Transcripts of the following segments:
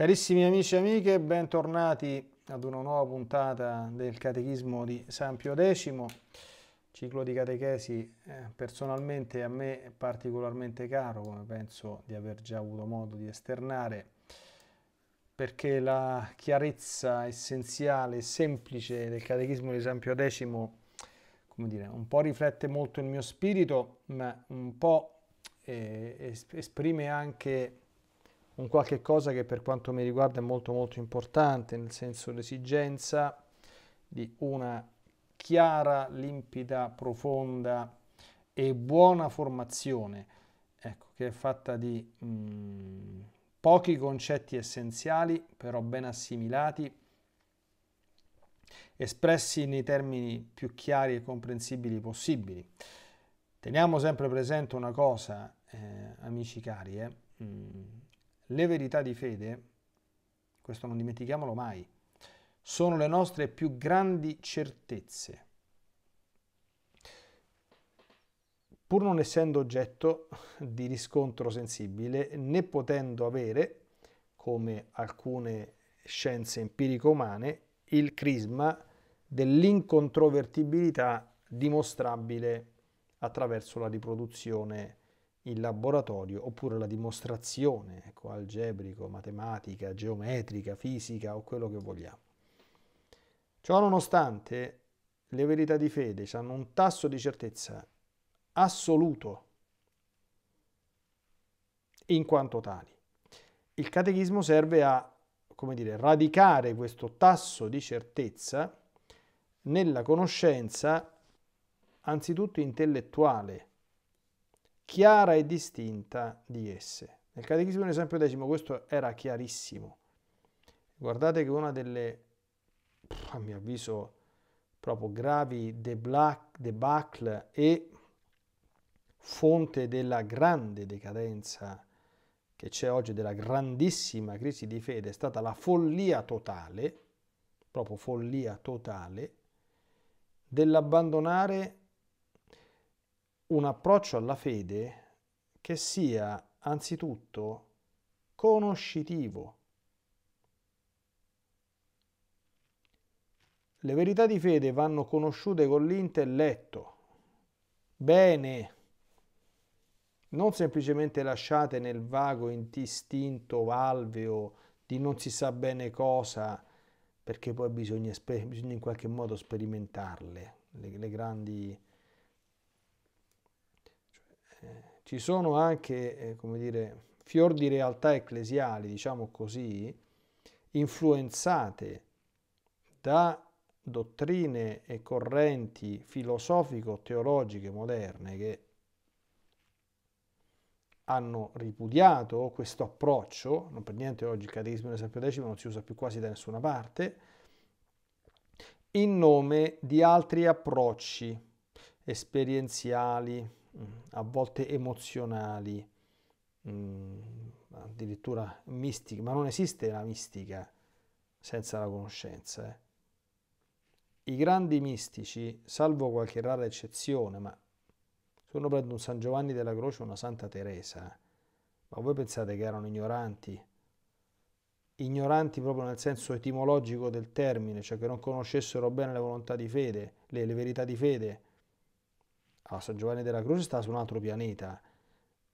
Carissimi amici e amiche, bentornati ad una nuova puntata del Catechismo di San Pio X, ciclo di catechesi eh, personalmente a me particolarmente caro, come penso di aver già avuto modo di esternare, perché la chiarezza essenziale e semplice del Catechismo di San Pio X, come dire, un po' riflette molto il mio spirito, ma un po' eh, esprime anche un qualche cosa che per quanto mi riguarda è molto molto importante, nel senso l'esigenza di una chiara, limpida, profonda e buona formazione, ecco, che è fatta di mh, mm, pochi concetti essenziali, però ben assimilati, espressi nei termini più chiari e comprensibili possibili. Teniamo sempre presente una cosa, eh, amici cari, eh, mh, mm, le verità di fede, questo non dimentichiamolo mai, sono le nostre più grandi certezze. Pur non essendo oggetto di riscontro sensibile, né potendo avere, come alcune scienze empirico-umane, il crisma dell'incontrovertibilità dimostrabile attraverso la riproduzione il laboratorio oppure la dimostrazione ecco, algebrico, matematica, geometrica, fisica o quello che vogliamo. Ciò nonostante le verità di fede hanno un tasso di certezza assoluto in quanto tali. Il catechismo serve a come dire, radicare questo tasso di certezza nella conoscenza anzitutto intellettuale chiara e distinta di esse. Nel Catechismo in esempio decimo questo era chiarissimo. Guardate che una delle, a mio avviso, proprio gravi debacle e fonte della grande decadenza che c'è oggi, della grandissima crisi di fede, è stata la follia totale, proprio follia totale, dell'abbandonare un approccio alla fede che sia anzitutto conoscitivo. Le verità di fede vanno conosciute con l'intelletto, bene, non semplicemente lasciate nel vago indistinto alveo di non si sa bene cosa, perché poi bisogna, bisogna in qualche modo sperimentarle, le, le grandi eh, ci sono anche, eh, come dire, fior di realtà ecclesiali, diciamo così, influenzate da dottrine e correnti filosofico-teologiche moderne che hanno ripudiato questo approccio, non per niente oggi il catechismo del Sapio X non si usa più quasi da nessuna parte, in nome di altri approcci esperienziali, Mm, a volte emozionali, mm, addirittura mistiche, ma non esiste la mistica senza la conoscenza. Eh. I grandi mistici, salvo qualche rara eccezione, ma se uno prende un San Giovanni della Croce o una Santa Teresa, ma voi pensate che erano ignoranti? ignoranti proprio nel senso etimologico del termine, cioè che non conoscessero bene le volontà di fede, le, le verità di fede, allora, ah, San Giovanni della Croce sta su un altro pianeta,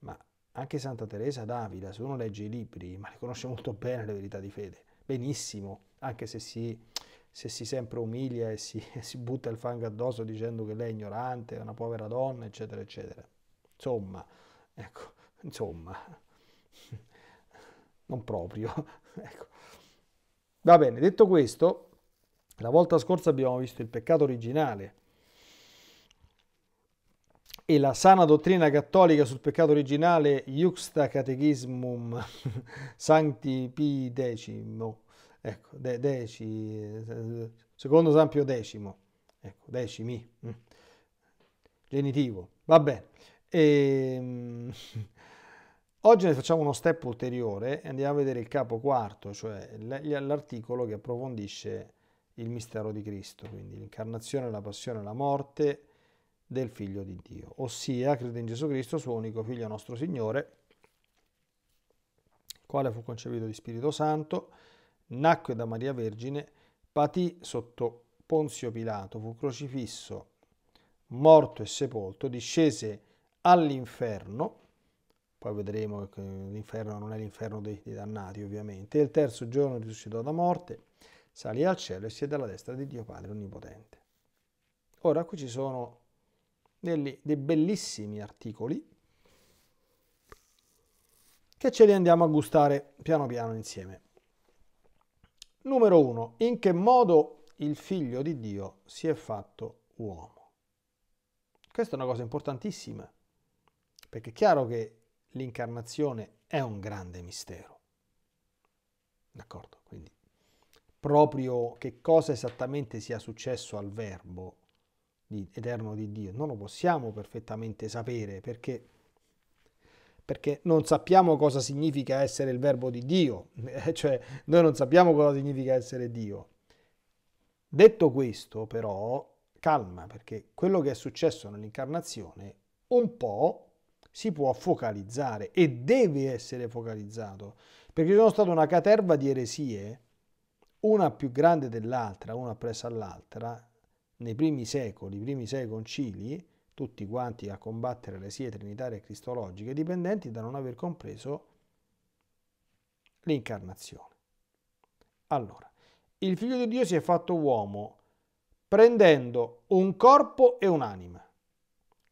ma anche Santa Teresa d'Avila, se uno legge i libri, ma le conosce molto bene le verità di fede, benissimo, anche se si, se si sempre umilia e si, si butta il fango addosso dicendo che lei è ignorante, è una povera donna, eccetera, eccetera. Insomma, ecco, insomma, non proprio. ecco. Va bene, detto questo, la volta scorsa abbiamo visto il peccato originale, e la sana dottrina cattolica sul peccato originale Iuxta Catechismum Sancti Pi Decimo, ecco, de, deci, secondo San Pio Decimo, ecco, decimi, mm. genitivo, va bene. E, ehm, oggi ne facciamo uno step ulteriore e andiamo a vedere il capo quarto, cioè l'articolo che approfondisce il mistero di Cristo, quindi l'incarnazione, la passione, la morte, del Figlio di Dio, ossia crede in Gesù Cristo, suo unico Figlio nostro Signore, quale fu concepito di Spirito Santo, nacque da Maria Vergine, patì sotto Ponzio Pilato, fu crocifisso, morto e sepolto, discese all'inferno, poi vedremo che l'inferno non è l'inferno dei, dei dannati ovviamente, e il terzo giorno risuscitò da morte, salì al cielo e siede alla destra di Dio Padre Onnipotente. Ora qui ci sono degli, dei bellissimi articoli che ce li andiamo a gustare piano piano insieme. Numero 1. In che modo il figlio di Dio si è fatto uomo? Questa è una cosa importantissima, perché è chiaro che l'incarnazione è un grande mistero. D'accordo? Quindi proprio che cosa esattamente sia successo al verbo eterno di Dio. Non lo possiamo perfettamente sapere perché, perché non sappiamo cosa significa essere il verbo di Dio, eh, cioè noi non sappiamo cosa significa essere Dio. Detto questo però, calma perché quello che è successo nell'incarnazione un po' si può focalizzare e deve essere focalizzato perché ci sono state una caterva di eresie, una più grande dell'altra, una appresso all'altra, nei primi secoli, i primi sei concili, tutti quanti a combattere le sie trinitarie e cristologiche, dipendenti da non aver compreso l'incarnazione. Allora, il figlio di Dio si è fatto uomo prendendo un corpo e un'anima,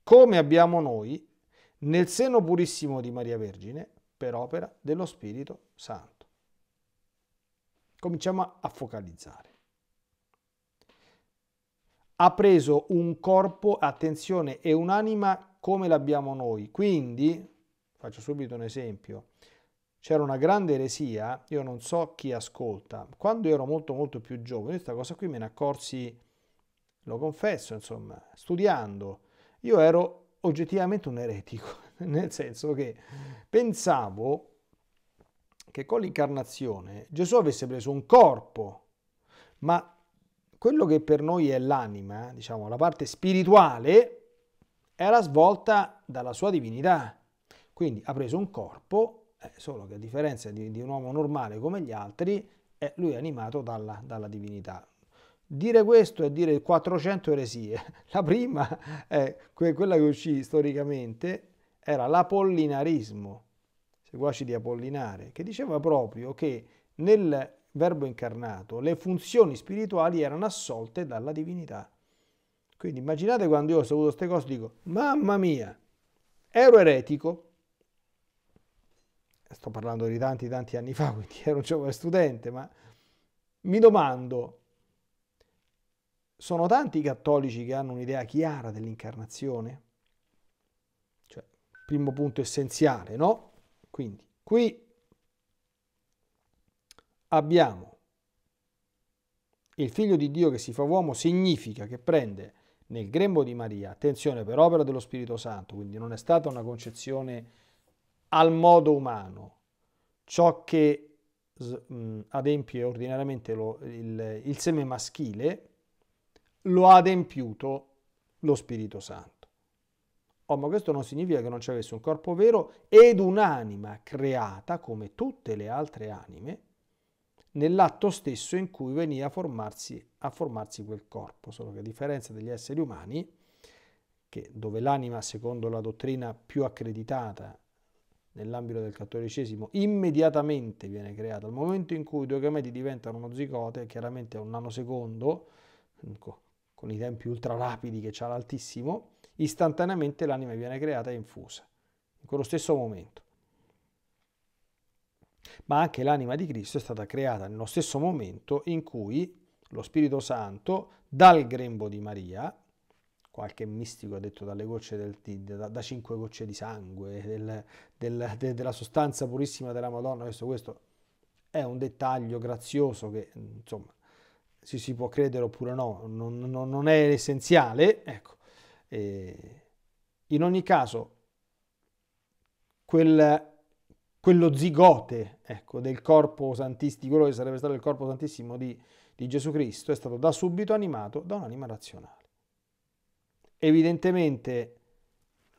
come abbiamo noi nel seno purissimo di Maria Vergine, per opera dello Spirito Santo. Cominciamo a focalizzare ha preso un corpo, attenzione, e un'anima come l'abbiamo noi. Quindi, faccio subito un esempio, c'era una grande eresia, io non so chi ascolta, quando ero molto molto più giovane, questa cosa qui me ne accorsi, lo confesso, insomma, studiando, io ero oggettivamente un eretico, nel senso che pensavo che con l'incarnazione Gesù avesse preso un corpo, ma quello che per noi è l'anima, diciamo la parte spirituale, era svolta dalla sua divinità. Quindi ha preso un corpo, eh, solo che a differenza di, di, un uomo normale come gli altri, eh, lui è animato dalla, dalla divinità. Dire questo è dire 400 eresie. La prima, è eh, quella che uscì storicamente, era l'apollinarismo, seguaci di Apollinare, che diceva proprio che nel verbo incarnato, le funzioni spirituali erano assolte dalla divinità. Quindi immaginate quando io ho saputo queste cose, dico, mamma mia, ero eretico, sto parlando di tanti tanti anni fa, quindi ero un giovane studente, ma mi domando, sono tanti i cattolici che hanno un'idea chiara dell'incarnazione? Cioè, primo punto essenziale, no? Quindi, qui abbiamo il figlio di Dio che si fa uomo significa che prende nel grembo di Maria, attenzione per opera dello Spirito Santo, quindi non è stata una concezione al modo umano, ciò che mm, adempie ordinariamente lo, il, il seme maschile, lo ha adempiuto lo Spirito Santo. Oh, ma questo non significa che non ci avesse un corpo vero ed un'anima creata come tutte le altre anime, nell'atto stesso in cui veniva a formarsi, a formarsi quel corpo, solo che a differenza degli esseri umani, che dove l'anima, secondo la dottrina più accreditata nell'ambito del cattolicesimo, immediatamente viene creata, al momento in cui due gameti diventano uno zigote, chiaramente a un nanosecondo, ecco, con i tempi ultra rapidi che ha l'altissimo, istantaneamente l'anima viene creata e infusa, in quello stesso momento ma anche l'anima di Cristo è stata creata nello stesso momento in cui lo Spirito Santo dal grembo di Maria, qualche mistico ha detto dalle gocce del da, da cinque gocce di sangue, del, del, de, della sostanza purissima della Madonna, questo, questo è un dettaglio grazioso che insomma si, si può credere oppure no, non, non, non è essenziale, ecco. E in ogni caso, quel quello zigote ecco, del corpo santissimo, quello che sarebbe stato il corpo santissimo di, di Gesù Cristo, è stato da subito animato da un'anima razionale. Evidentemente,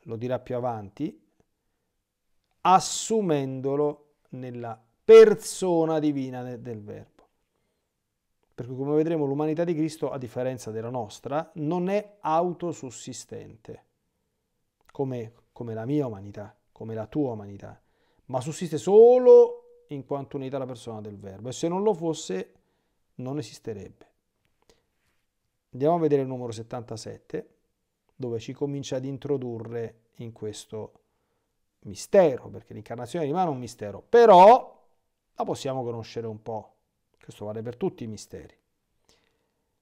lo dirà più avanti, assumendolo nella persona divina del Verbo. Perché come vedremo l'umanità di Cristo, a differenza della nostra, non è autosussistente, come, come la mia umanità, come la tua umanità ma sussiste solo in quanto unita alla persona del verbo e se non lo fosse non esisterebbe. Andiamo a vedere il numero 77 dove ci comincia ad introdurre in questo mistero, perché l'incarnazione rimane un mistero, però la possiamo conoscere un po'. Questo vale per tutti i misteri.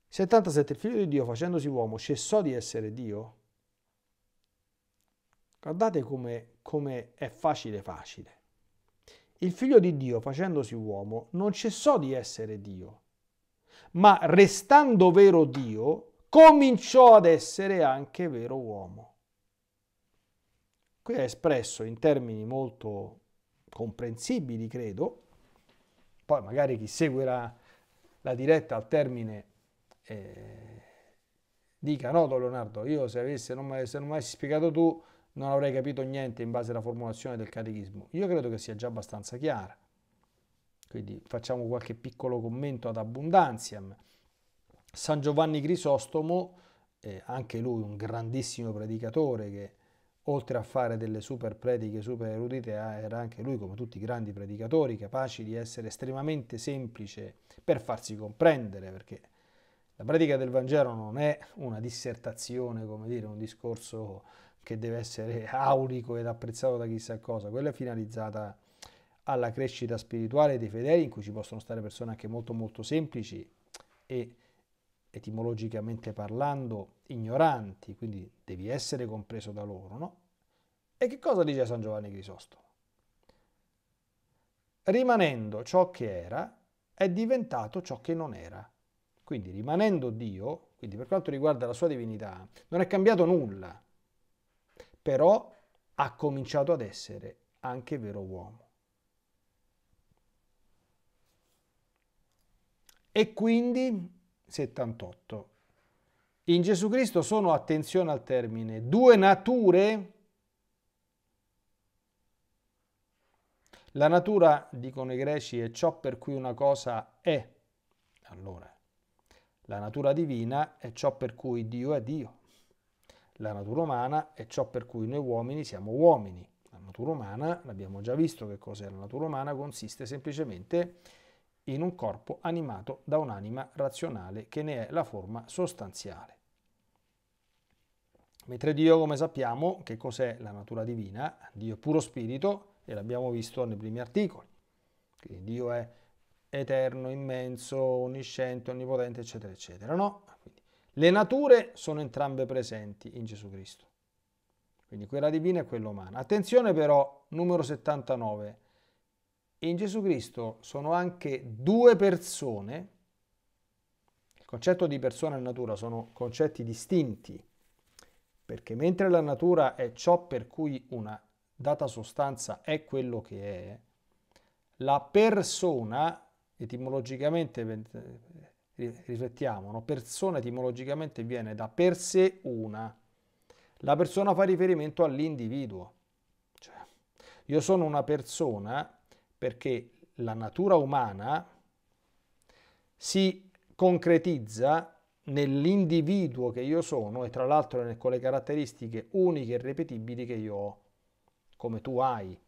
77. Il figlio di Dio facendosi uomo cessò di essere Dio. Guardate come come è facile facile. Il figlio di Dio, facendosi uomo, non cessò di essere Dio, ma restando vero Dio, cominciò ad essere anche vero uomo. Qui è espresso in termini molto comprensibili, credo, poi magari chi seguirà la, diretta al termine eh, dica no Don Leonardo, io se, avessi, non, se non mi avessi spiegato tu non avrei capito niente in base alla formulazione del catechismo. Io credo che sia già abbastanza chiara. Quindi facciamo qualche piccolo commento ad abbondanziam. San Giovanni Crisostomo, eh, anche lui un grandissimo predicatore che oltre a fare delle super prediche, super erudite, era anche lui, come tutti i grandi predicatori, capaci di essere estremamente semplice per farsi comprendere, perché la predica del Vangelo non è una dissertazione, come dire, un discorso che deve essere aurico ed apprezzato da chissà cosa, quella è finalizzata alla crescita spirituale dei fedeli, in cui ci possono stare persone anche molto molto semplici e etimologicamente parlando ignoranti, quindi devi essere compreso da loro, no? E che cosa dice San Giovanni Crisostomo? Rimanendo ciò che era, è diventato ciò che non era. Quindi rimanendo Dio, quindi per quanto riguarda la sua divinità, non è cambiato nulla però ha cominciato ad essere anche vero uomo. E quindi 78. In Gesù Cristo sono, attenzione al termine, due nature. La natura, dicono i greci, è ciò per cui una cosa è. Allora, la natura divina è ciò per cui Dio è Dio la natura umana è ciò per cui noi uomini siamo uomini. La natura umana, l'abbiamo già visto che cos'è la natura umana, consiste semplicemente in un corpo animato da un'anima razionale che ne è la forma sostanziale. Mentre Dio, come sappiamo, che cos'è la natura divina? Dio è puro spirito e l'abbiamo visto nei primi articoli. Quindi Dio è eterno, immenso, onnisciente, onnipotente, eccetera, eccetera. No, le nature sono entrambe presenti in Gesù Cristo. Quindi quella divina e quella umana. Attenzione però, numero 79. In Gesù Cristo sono anche due persone. Il concetto di persona e natura sono concetti distinti, perché mentre la natura è ciò per cui una data sostanza è quello che è, la persona, etimologicamente riflettiamo, no? persona etimologicamente viene da per sé una. La persona fa riferimento all'individuo. Cioè, io sono una persona perché la natura umana si concretizza nell'individuo che io sono e tra l'altro con le caratteristiche uniche e ripetibili che io ho, come tu hai,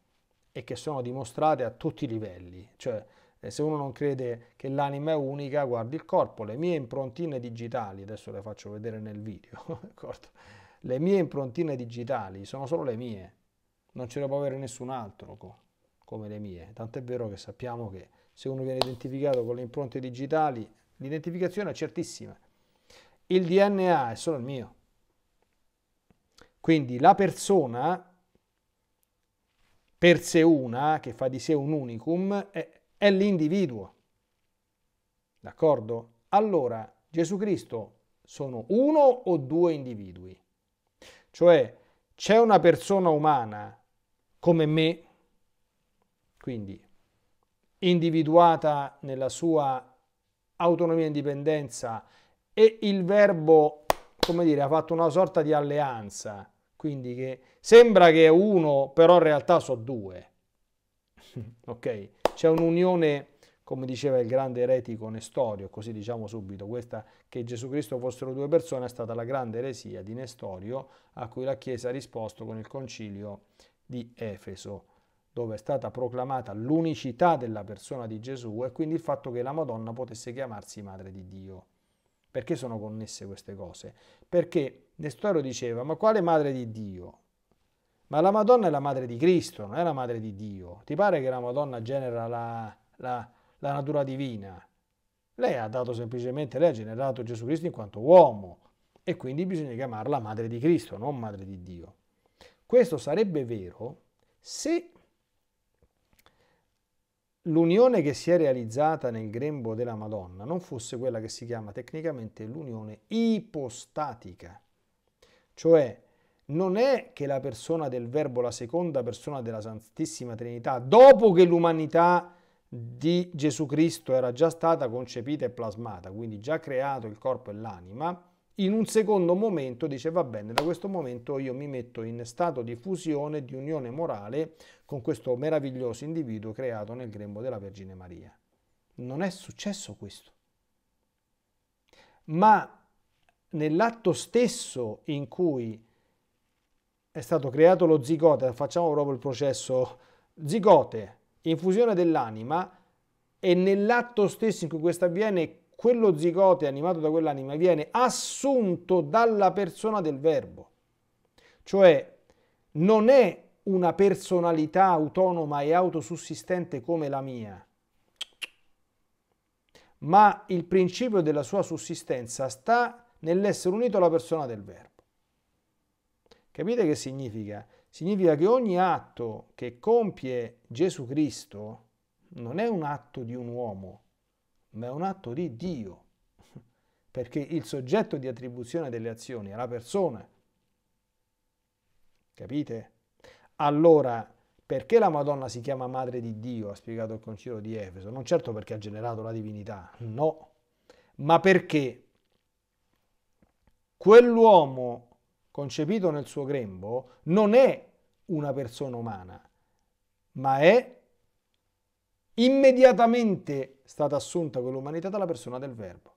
e che sono dimostrate a tutti i livelli. Cioè, eh, se uno non crede che l'anima è unica, guardi il corpo, le mie improntine digitali, adesso le faccio vedere nel video, le mie improntine digitali sono solo le mie, non ce le può avere nessun altro co come le mie, tant'è vero che sappiamo che se uno viene identificato con le impronte digitali, l'identificazione è certissima, il DNA è solo il mio. Quindi la persona per sé una, che fa di sé un unicum, è è l'individuo. D'accordo? Allora, Gesù Cristo sono uno o due individui. Cioè, c'è una persona umana come me, quindi individuata nella sua autonomia e indipendenza e il verbo, come dire, ha fatto una sorta di alleanza, quindi che sembra che è uno, però in realtà sono due. ok? C'è un'unione, come diceva il grande eretico Nestorio, così diciamo subito, questa che Gesù Cristo fossero due persone è stata la grande eresia di Nestorio a cui la Chiesa ha risposto con il concilio di Efeso, dove è stata proclamata l'unicità della persona di Gesù e quindi il fatto che la Madonna potesse chiamarsi Madre di Dio. Perché sono connesse queste cose? Perché Nestorio diceva, ma quale Madre di Dio? Ma la Madonna è la madre di Cristo, non è la madre di Dio. Ti pare che la Madonna genera la, la, la natura divina? Lei ha dato semplicemente, lei ha generato Gesù Cristo in quanto uomo e quindi bisogna chiamarla madre di Cristo, non madre di Dio. Questo sarebbe vero se l'unione che si è realizzata nel grembo della Madonna non fosse quella che si chiama tecnicamente l'unione ipostatica, cioè non è che la persona del Verbo, la seconda persona della Santissima Trinità, dopo che l'umanità di Gesù Cristo era già stata concepita e plasmata, quindi già creato il corpo e l'anima, in un secondo momento dice va bene, da questo momento io mi metto in stato di fusione, di unione morale con questo meraviglioso individuo creato nel grembo della Vergine Maria. Non è successo questo. Ma nell'atto stesso in cui è stato creato lo zigote, facciamo proprio il processo zigote, infusione dell'anima e nell'atto stesso in cui questo avviene quello zigote animato da quell'anima viene assunto dalla persona del verbo. Cioè non è una personalità autonoma e autosussistente come la mia, ma il principio della sua sussistenza sta nell'essere unito alla persona del verbo. Capite che significa? Significa che ogni atto che compie Gesù Cristo non è un atto di un uomo, ma è un atto di Dio, perché il soggetto di attribuzione delle azioni è la persona. Capite? Allora, perché la Madonna si chiama Madre di Dio, ha spiegato il Concilio di Efeso, non certo perché ha generato la divinità, no, ma perché quell'uomo concepito nel suo grembo non è una persona umana, ma è immediatamente stata assunta quell'umanità dalla persona del verbo.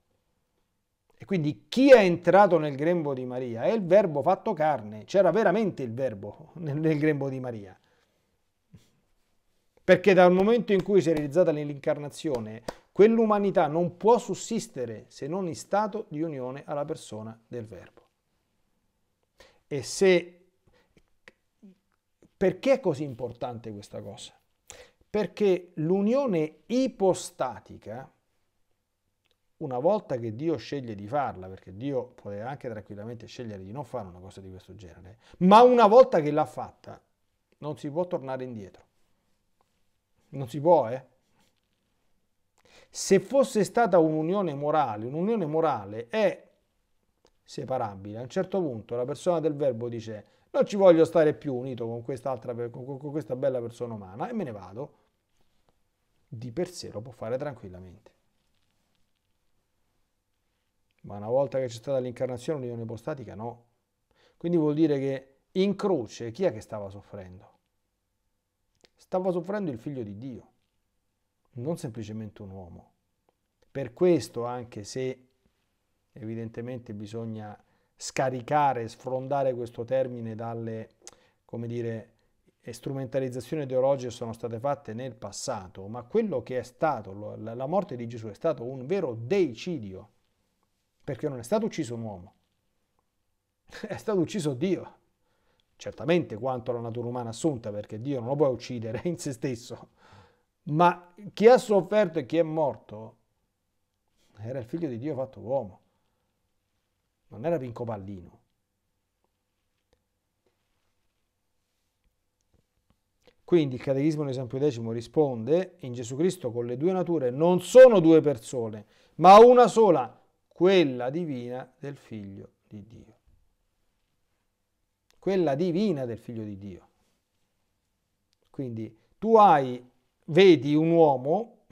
E quindi chi è entrato nel grembo di Maria è il verbo fatto carne, c'era veramente il verbo nel, nel grembo di Maria. Perché dal momento in cui si è realizzata nell'incarnazione, quell'umanità non può sussistere se non in stato di unione alla persona del verbo e se... Perché è così importante questa cosa? Perché l'unione ipostatica, una volta che Dio sceglie di farla, perché Dio poteva anche tranquillamente scegliere di non fare una cosa di questo genere, ma una volta che l'ha fatta, non si può tornare indietro. Non si può, eh? Se fosse stata un'unione morale, un'unione morale è separabili. A un certo punto la persona del verbo dice non ci voglio stare più unito con, con, con questa bella persona umana e me ne vado. Di per sé lo può fare tranquillamente. Ma una volta che c'è stata l'incarnazione, l'unione ipostatica no. Quindi vuol dire che in croce chi è che stava soffrendo? Stava soffrendo il figlio di Dio, non semplicemente un uomo. Per questo anche se Evidentemente bisogna scaricare, sfrondare questo termine dalle, come dire, strumentalizzazioni ideologiche sono state fatte nel passato, ma quello che è stato, la morte di Gesù è stato un vero deicidio, perché non è stato ucciso un uomo, è stato ucciso Dio, certamente quanto alla natura umana assunta, perché Dio non lo può uccidere in se stesso, ma chi ha sofferto e chi è morto era il figlio di Dio fatto uomo non era Pallino. Quindi il Catechismo in esempio decimo risponde, in Gesù Cristo con le due nature non sono due persone, ma una sola, quella divina del Figlio di Dio. Quella divina del Figlio di Dio. Quindi tu hai, vedi un uomo,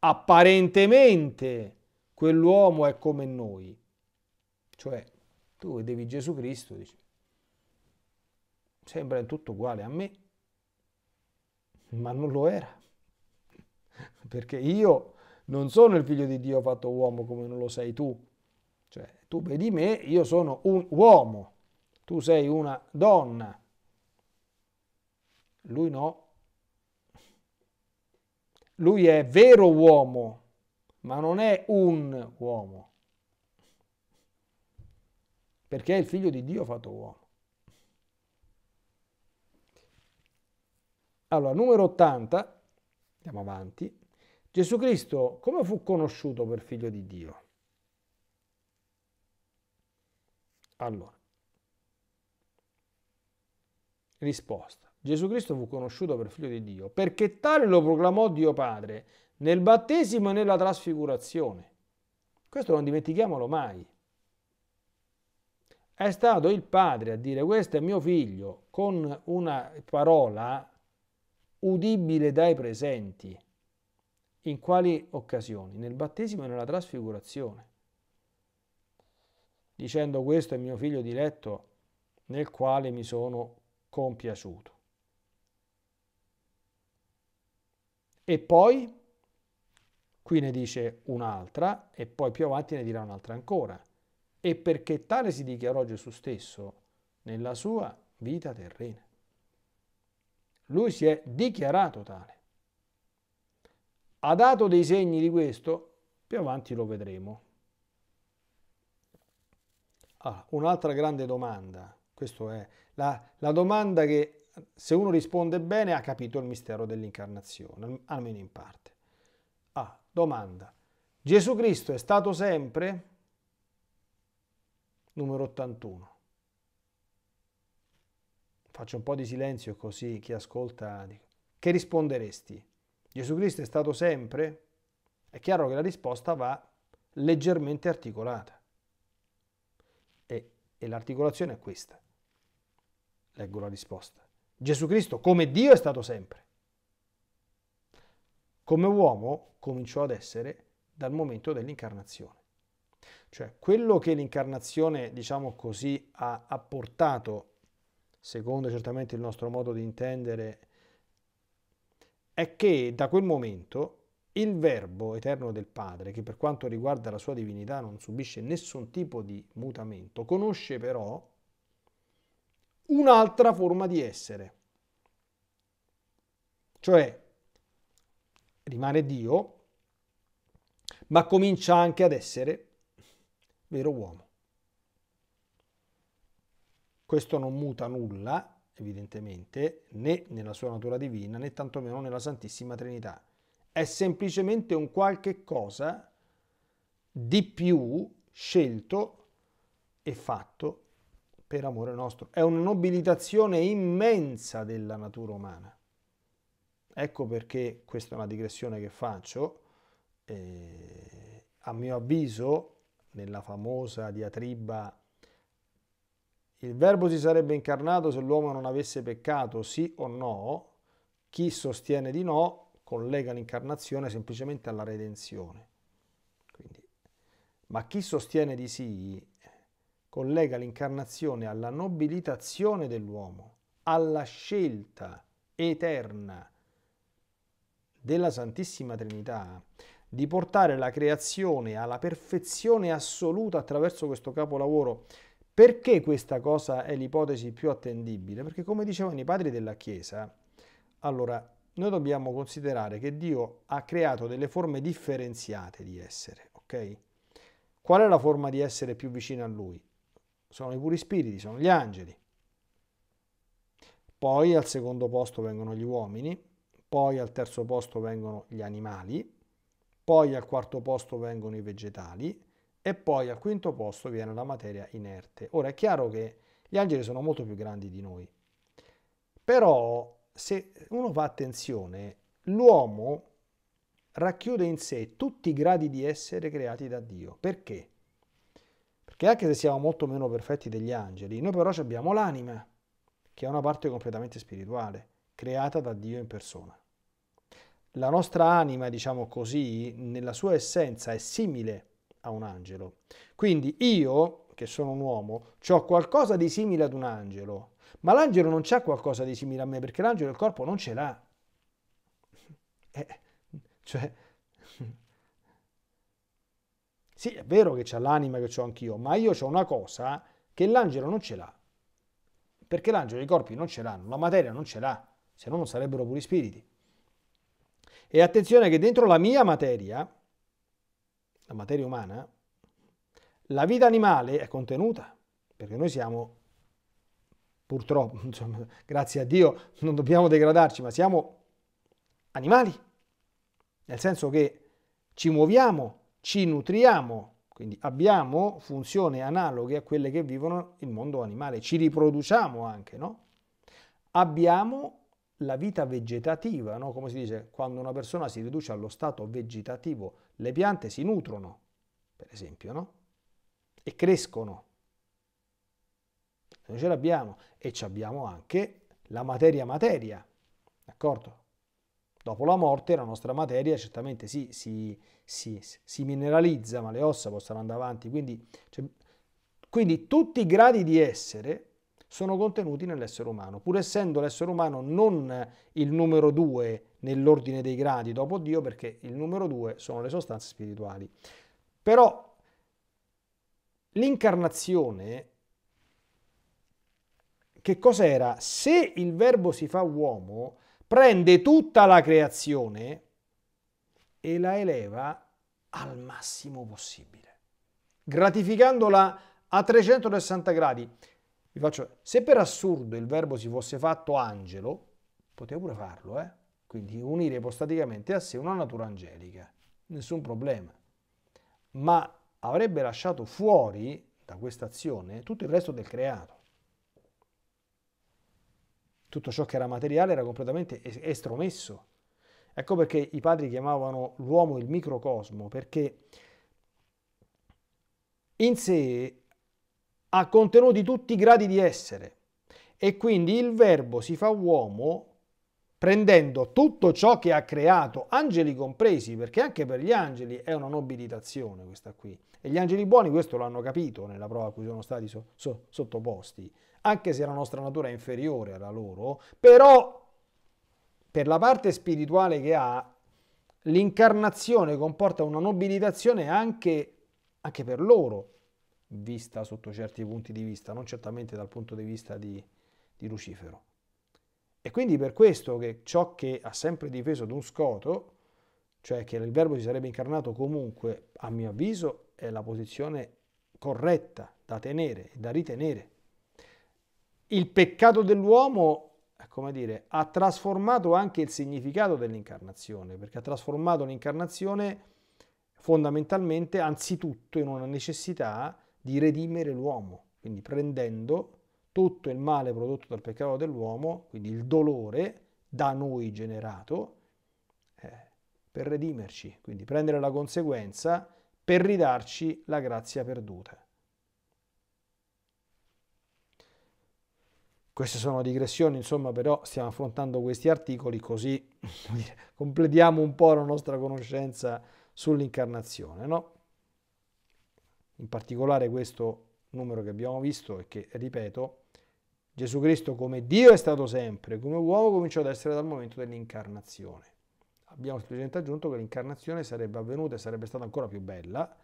apparentemente quell'uomo è come noi, cioè, tu vedevi Gesù Cristo, dici, sembra tutto uguale a me, ma non lo era. Perché io non sono il figlio di Dio fatto uomo come non lo sei tu. Cioè, tu vedi me, io sono un uomo, tu sei una donna. Lui no. Lui è vero uomo, ma non è un uomo perché è il figlio di Dio fatto uomo. Allora, numero 80, andiamo avanti. Gesù Cristo come fu conosciuto per figlio di Dio? Allora, risposta. Gesù Cristo fu conosciuto per figlio di Dio perché tale lo proclamò Dio Padre nel battesimo e nella trasfigurazione. Questo non dimentichiamolo mai è stato il padre a dire questo è mio figlio con una parola udibile dai presenti. In quali occasioni? Nel battesimo e nella trasfigurazione. Dicendo questo è mio figlio diletto nel quale mi sono compiaciuto. E poi, qui ne dice un'altra, e poi più avanti ne dirà un'altra ancora e perché tale si dichiarò Gesù stesso nella sua vita terrena. Lui si è dichiarato tale. Ha dato dei segni di questo, più avanti lo vedremo. Ah, un'altra grande domanda, questa è la, la domanda che se uno risponde bene ha capito il mistero dell'incarnazione, almeno in parte. Ah, domanda. Gesù Cristo è stato sempre? numero 81. Faccio un po' di silenzio così chi ascolta... Dico, che risponderesti? Gesù Cristo è stato sempre? È chiaro che la risposta va leggermente articolata. E, e l'articolazione è questa. Leggo la risposta. Gesù Cristo come Dio è stato sempre. Come uomo cominciò ad essere dal momento dell'incarnazione. Cioè, quello che l'incarnazione, diciamo così, ha apportato, secondo certamente il nostro modo di intendere, è che da quel momento il Verbo eterno del Padre, che per quanto riguarda la sua divinità non subisce nessun tipo di mutamento, conosce però un'altra forma di essere. Cioè, rimane Dio, ma comincia anche ad essere vero uomo. Questo non muta nulla, evidentemente, né nella sua natura divina, né tantomeno nella Santissima Trinità. È semplicemente un qualche cosa di più scelto e fatto per amore nostro. È una nobilitazione immensa della natura umana. Ecco perché questa è una digressione che faccio. Eh, a mio avviso, nella famosa diatriba il verbo si sarebbe incarnato se l'uomo non avesse peccato, sì o no, chi sostiene di no collega l'incarnazione semplicemente alla redenzione. Quindi, ma chi sostiene di sì collega l'incarnazione alla nobilitazione dell'uomo, alla scelta eterna della Santissima Trinità di portare la creazione alla perfezione assoluta attraverso questo capolavoro. Perché questa cosa è l'ipotesi più attendibile? Perché come dicevano i padri della Chiesa, allora noi dobbiamo considerare che Dio ha creato delle forme differenziate di essere, ok? Qual è la forma di essere più vicina a Lui? Sono i puri spiriti, sono gli angeli. Poi al secondo posto vengono gli uomini, poi al terzo posto vengono gli animali, poi al quarto posto vengono i vegetali e poi al quinto posto viene la materia inerte. Ora è chiaro che gli angeli sono molto più grandi di noi, però se uno fa attenzione, l'uomo racchiude in sé tutti i gradi di essere creati da Dio. Perché? Perché anche se siamo molto meno perfetti degli angeli, noi però abbiamo l'anima, che è una parte completamente spirituale, creata da Dio in persona. La nostra anima, diciamo così, nella sua essenza è simile a un angelo. Quindi io, che sono un uomo, ho qualcosa di simile ad un angelo, ma l'angelo non c'ha qualcosa di simile a me perché l'angelo il corpo non ce l'ha. Eh, cioè, sì, è vero che c'ha l'anima che ho anch'io, ma io ho una cosa che l'angelo non ce l'ha. Perché l'angelo i corpi non ce l'hanno, la materia non ce l'ha, se no non sarebbero puri spiriti. E attenzione che dentro la mia materia, la materia umana, la vita animale è contenuta, perché noi siamo, purtroppo, insomma, grazie a Dio, non dobbiamo degradarci, ma siamo animali, nel senso che ci muoviamo, ci nutriamo, quindi abbiamo funzioni analoghe a quelle che vivono il mondo animale, ci riproduciamo anche, no? Abbiamo la vita vegetativa, no? come si dice, quando una persona si riduce allo stato vegetativo, le piante si nutrono, per esempio, no? e crescono. Noi ce l'abbiamo e ci abbiamo anche la materia materia, d'accordo? Dopo la morte la nostra materia certamente si, si, si, si mineralizza, ma le ossa possono andare avanti, quindi, cioè, quindi tutti i gradi di essere sono contenuti nell'essere umano. Pur essendo l'essere umano non il numero due nell'ordine dei gradi dopo Dio, perché il numero due sono le sostanze spirituali. Però l'incarnazione, che cos'era? Se il verbo si fa uomo, prende tutta la creazione e la eleva al massimo possibile, gratificandola a 360 gradi. Vi faccio, se per assurdo il verbo si fosse fatto angelo, poteva pure farlo, eh? Quindi unire ipostaticamente a sé una natura angelica, nessun problema. Ma avrebbe lasciato fuori da questa azione tutto il resto del creato. Tutto ciò che era materiale era completamente estromesso. Ecco perché i padri chiamavano l'uomo il microcosmo, perché in sé ha contenuti tutti i gradi di essere e quindi il verbo si fa uomo prendendo tutto ciò che ha creato, angeli compresi, perché anche per gli angeli è una nobilitazione questa qui. E gli angeli buoni questo l'hanno capito nella prova a cui sono stati so, so, sottoposti, anche se la nostra natura è inferiore alla loro, però per la parte spirituale che ha, l'incarnazione comporta una nobilitazione anche, anche per loro, vista sotto certi punti di vista, non certamente dal punto di vista di, di Lucifero. E quindi per questo che ciò che ha sempre difeso Don Scoto, cioè che il verbo si sarebbe incarnato comunque, a mio avviso, è la posizione corretta da tenere e da ritenere. Il peccato dell'uomo, come dire, ha trasformato anche il significato dell'incarnazione, perché ha trasformato l'incarnazione fondamentalmente anzitutto in una necessità di redimere l'uomo, quindi prendendo tutto il male prodotto dal peccato dell'uomo, quindi il dolore da noi generato, eh, per redimerci, quindi prendere la conseguenza per ridarci la grazia perduta. Queste sono digressioni, insomma, però stiamo affrontando questi articoli così completiamo un po' la nostra conoscenza sull'incarnazione, no? in particolare questo numero che abbiamo visto e che, ripeto, Gesù Cristo come Dio è stato sempre, come uomo cominciò ad essere dal momento dell'incarnazione. Abbiamo semplicemente aggiunto che l'incarnazione sarebbe avvenuta e sarebbe stata ancora più bella,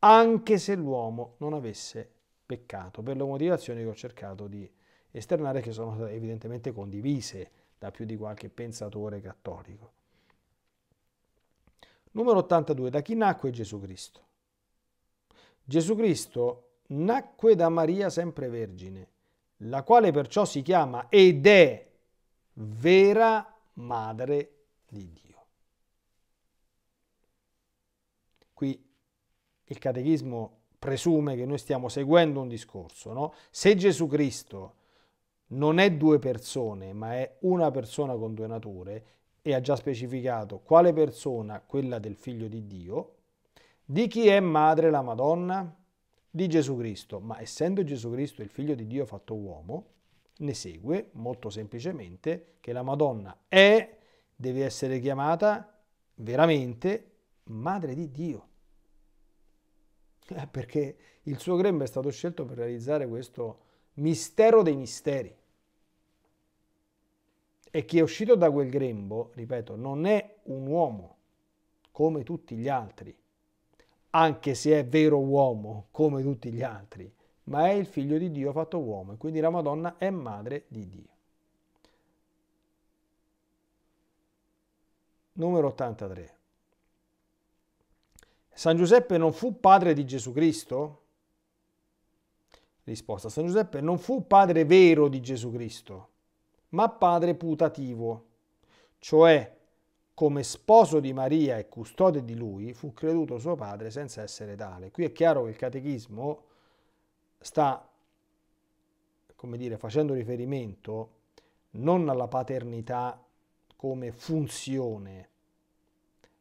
anche se l'uomo non avesse peccato, per le motivazioni che ho cercato di esternare, che sono evidentemente condivise da più di qualche pensatore cattolico. Numero 82. Da chi nacque Gesù Cristo? Gesù Cristo nacque da Maria sempre vergine, la quale perciò si chiama ed è vera madre di Dio. Qui il catechismo presume che noi stiamo seguendo un discorso, no? Se Gesù Cristo non è due persone, ma è una persona con due nature, e ha già specificato quale persona, quella del figlio di Dio, di chi è madre la Madonna? Di Gesù Cristo, ma essendo Gesù Cristo il figlio di Dio fatto uomo, ne segue molto semplicemente che la Madonna è, deve essere chiamata veramente madre di Dio. Eh, perché il suo grembo è stato scelto per realizzare questo mistero dei misteri. E chi è uscito da quel grembo, ripeto, non è un uomo come tutti gli altri, anche se è vero uomo come tutti gli altri, ma è il figlio di Dio fatto uomo e quindi la Madonna è madre di Dio. Numero 83. San Giuseppe non fu padre di Gesù Cristo? Risposta. San Giuseppe non fu padre vero di Gesù Cristo, ma padre putativo, cioè come sposo di Maria e custode di lui, fu creduto suo padre senza essere tale. Qui è chiaro che il catechismo sta, come dire, facendo riferimento non alla paternità come funzione,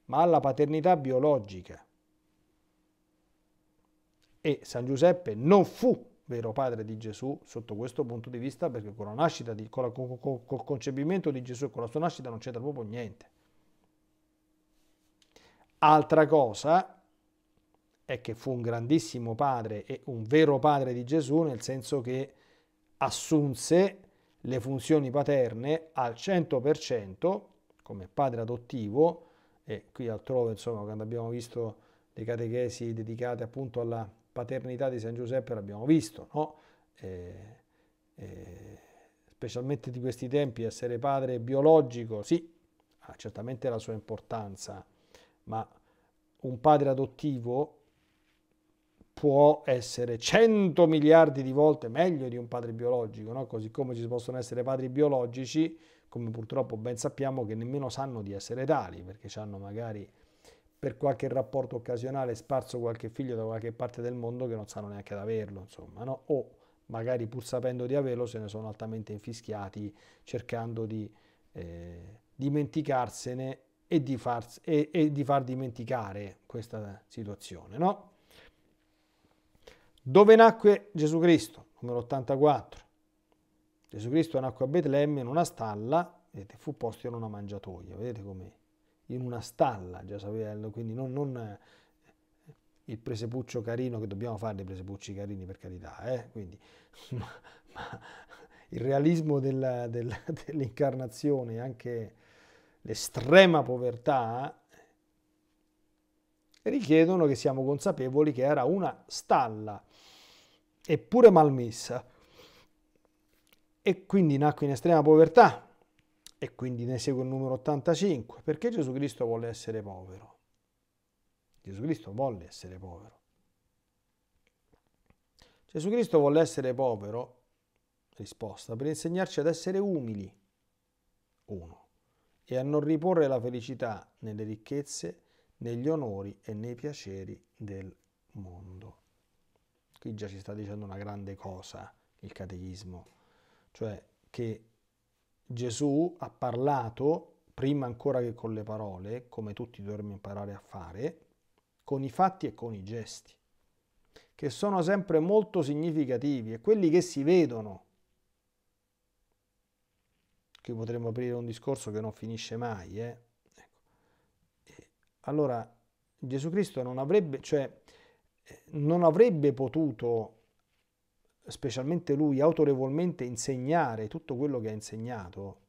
ma alla paternità biologica. E San Giuseppe non fu vero padre di Gesù sotto questo punto di vista perché con la con con, con, col concepimento di Gesù e con la sua nascita non c'entra proprio niente. Altra cosa è che fu un grandissimo padre e un vero padre di Gesù, nel senso che assunse le funzioni paterne al 100% come padre adottivo e qui altrove, insomma, quando abbiamo visto le catechesi dedicate appunto alla paternità di San Giuseppe, l'abbiamo visto, no? Eh, eh, specialmente di questi tempi, essere padre biologico, sì, ha certamente la sua importanza, ma un padre adottivo può essere 100 miliardi di volte meglio di un padre biologico, no? così come ci possono essere padri biologici, come purtroppo ben sappiamo, che nemmeno sanno di essere tali, perché hanno magari per qualche rapporto occasionale sparso qualche figlio da qualche parte del mondo che non sanno neanche ad averlo, insomma, no? o magari pur sapendo di averlo se ne sono altamente infischiati cercando di eh, dimenticarsene e di, far, e, e di far dimenticare questa situazione. No? Dove nacque Gesù Cristo? Numero 84. Gesù Cristo nacque a Betlemme in una stalla, vedete, fu posto in una mangiatoia, vedete come in una stalla, già sapeva, quindi non, non eh, il presepuccio carino, che dobbiamo fare dei presepucci carini per carità, eh? quindi, ma, ma il realismo della, della, dell'incarnazione anche l'estrema povertà richiedono che siamo consapevoli che era una stalla, eppure malmessa. E quindi nacque in estrema povertà, e quindi ne segue il numero 85, perché Gesù Cristo volle essere povero. Gesù Cristo volle essere povero. Gesù Cristo volle essere povero, risposta, per insegnarci ad essere umili. Uno e a non riporre la felicità nelle ricchezze, negli onori e nei piaceri del mondo. Qui già ci sta dicendo una grande cosa il catechismo, cioè che Gesù ha parlato, prima ancora che con le parole, come tutti dovremmo imparare a fare, con i fatti e con i gesti, che sono sempre molto significativi e quelli che si vedono qui potremmo aprire un discorso che non finisce mai. Eh? Ecco. Allora, Gesù Cristo non avrebbe, cioè, eh, non avrebbe potuto, specialmente lui, autorevolmente insegnare tutto quello che ha insegnato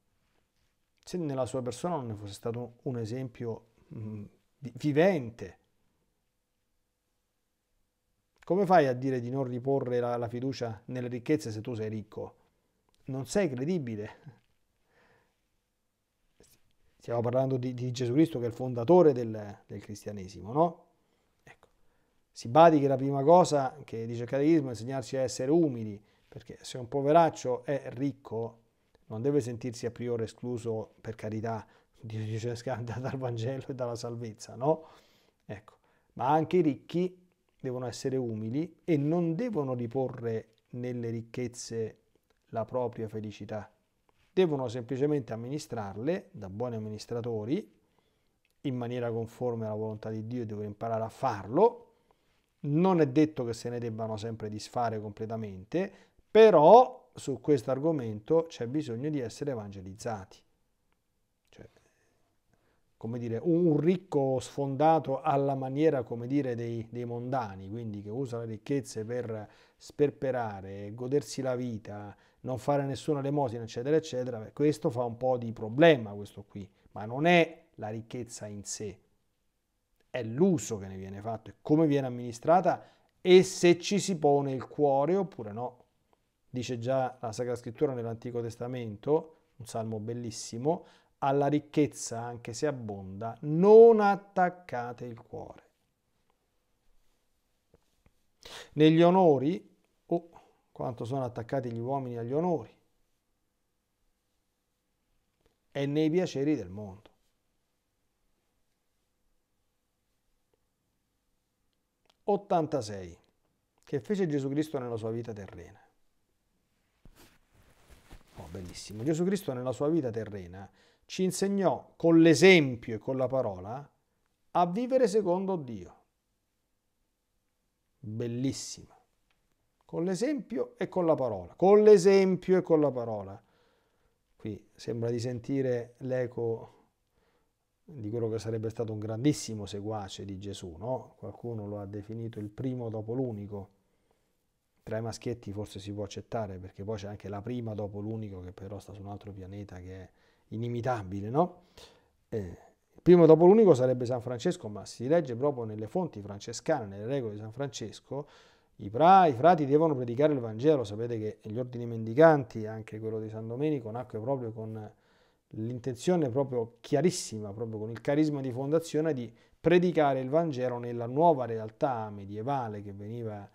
se nella sua persona non ne fosse stato un esempio mh, mm, vivente. Come fai a dire di non riporre la, la fiducia nelle ricchezze se tu sei ricco? Non sei credibile. Stiamo parlando di, di, Gesù Cristo che è il fondatore del, del cristianesimo, no? Ecco. Si badi che la prima cosa che dice il catechismo è insegnarci a essere umili, perché se un poveraccio è ricco non deve sentirsi a priori escluso, per carità, Dio dice dal Vangelo e dalla salvezza, no? Ecco. Ma anche i ricchi devono essere umili e non devono riporre nelle ricchezze la propria felicità devono semplicemente amministrarle da buoni amministratori in maniera conforme alla volontà di Dio e devono imparare a farlo. Non è detto che se ne debbano sempre disfare completamente, però su questo argomento c'è bisogno di essere evangelizzati. Cioè, come dire, un ricco sfondato alla maniera, come dire, dei, dei mondani, quindi che usa le ricchezze per sperperare, godersi la vita, non fare nessuna elemosina, eccetera, eccetera, beh, questo fa un po' di problema questo qui, ma non è la ricchezza in sé, è l'uso che ne viene fatto, è come viene amministrata e se ci si pone il cuore oppure no. Dice già la Sacra Scrittura nell'Antico Testamento, un salmo bellissimo, alla ricchezza, anche se abbonda, non attaccate il cuore. Negli onori quanto sono attaccati gli uomini agli onori e nei piaceri del mondo. Ottantasei Che fece Gesù Cristo nella sua vita terrena. Oh, bellissimo. Gesù Cristo nella sua vita terrena ci insegnò con l'esempio e con la parola a vivere secondo Dio. Bellissima con l'esempio e con la parola, con l'esempio e con la parola. Qui sembra di sentire l'eco di quello che sarebbe stato un grandissimo seguace di Gesù, no? Qualcuno lo ha definito il primo dopo l'unico. Tra i maschietti forse si può accettare, perché poi c'è anche la prima dopo l'unico che però sta su un altro pianeta che è inimitabile, no? Eh, il primo dopo l'unico sarebbe San Francesco, ma si legge proprio nelle fonti francescane, nelle regole di San Francesco, i, pra, I, frati devono predicare il Vangelo, sapete che gli ordini mendicanti, anche quello di San Domenico, nacque proprio con l'intenzione proprio chiarissima, proprio con il carisma di fondazione di predicare il Vangelo nella nuova realtà medievale che veniva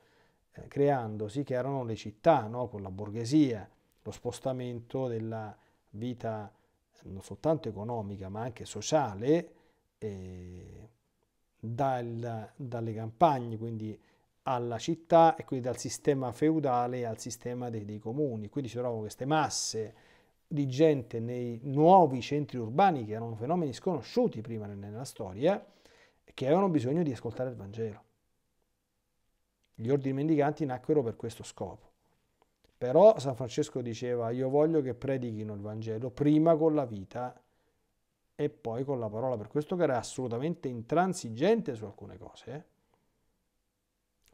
eh, creandosi, che erano le città, no? con la borghesia, lo spostamento della vita eh, non soltanto economica ma anche sociale eh, dal, dalle campagne, quindi alla città e quindi dal sistema feudale al sistema dei, dei comuni. Quindi si trovano queste masse di gente nei nuovi centri urbani che erano fenomeni sconosciuti prima nella storia che avevano bisogno di ascoltare il Vangelo. Gli ordini mendicanti nacquero per questo scopo. Però San Francesco diceva io voglio che predichino il Vangelo prima con la vita e poi con la parola, per questo che era assolutamente intransigente su alcune cose. Eh?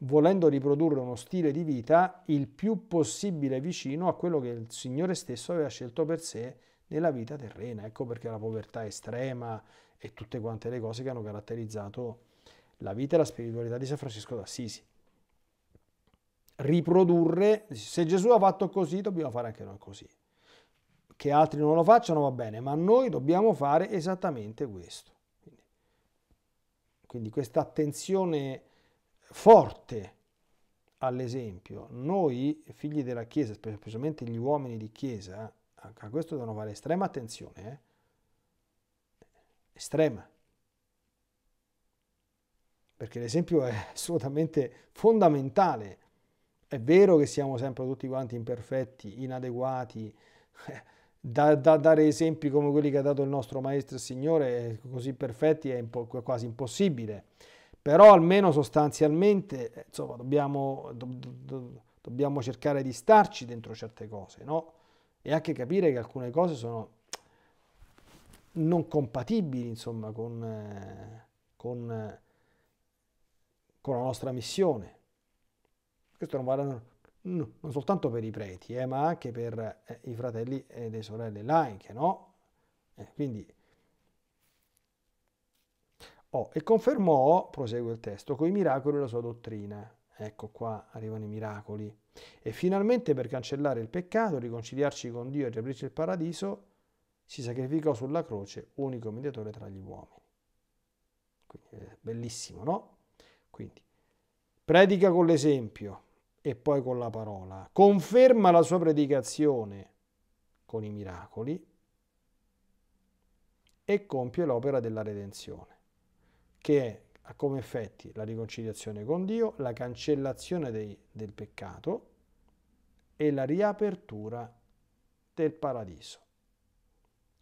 volendo riprodurre uno stile di vita il più possibile vicino a quello che il Signore stesso aveva scelto per sé nella vita terrena. Ecco perché la povertà estrema e tutte quante le cose che hanno caratterizzato la vita e la spiritualità di San Francesco d'Assisi. Riprodurre, se Gesù ha fatto così, dobbiamo fare anche noi così. Che altri non lo facciano va bene, ma noi dobbiamo fare esattamente questo. Quindi, questa attenzione forte all'esempio. Noi figli della Chiesa, specialmente gli uomini di Chiesa, a questo devono fare estrema attenzione, eh? estrema, perché l'esempio è assolutamente fondamentale. È vero che siamo sempre tutti quanti imperfetti, inadeguati, da, da dare esempi come quelli che ha dato il nostro Maestro e Signore eh, così perfetti è quasi impossibile però almeno sostanzialmente eh, insomma, dobbiamo, do, do, dobbiamo, cercare di starci dentro certe cose, no? E anche capire che alcune cose sono non compatibili, insomma, con, eh, con, con la nostra missione. Questo non vale non soltanto per i preti, eh, ma anche per eh, i fratelli e le sorelle laiche, no? Eh, quindi Oh, e confermò, prosegue il testo, con i miracoli la sua dottrina. Ecco qua arrivano i miracoli. E finalmente per cancellare il peccato, riconciliarci con Dio e riaprirci il paradiso, si sacrificò sulla croce, unico mediatore tra gli uomini. Quindi, eh, bellissimo, no? Quindi, predica con l'esempio e poi con la parola. Conferma la sua predicazione con i miracoli e compie l'opera della redenzione che ha come effetti la riconciliazione con Dio, la cancellazione dei, del peccato e la riapertura del paradiso.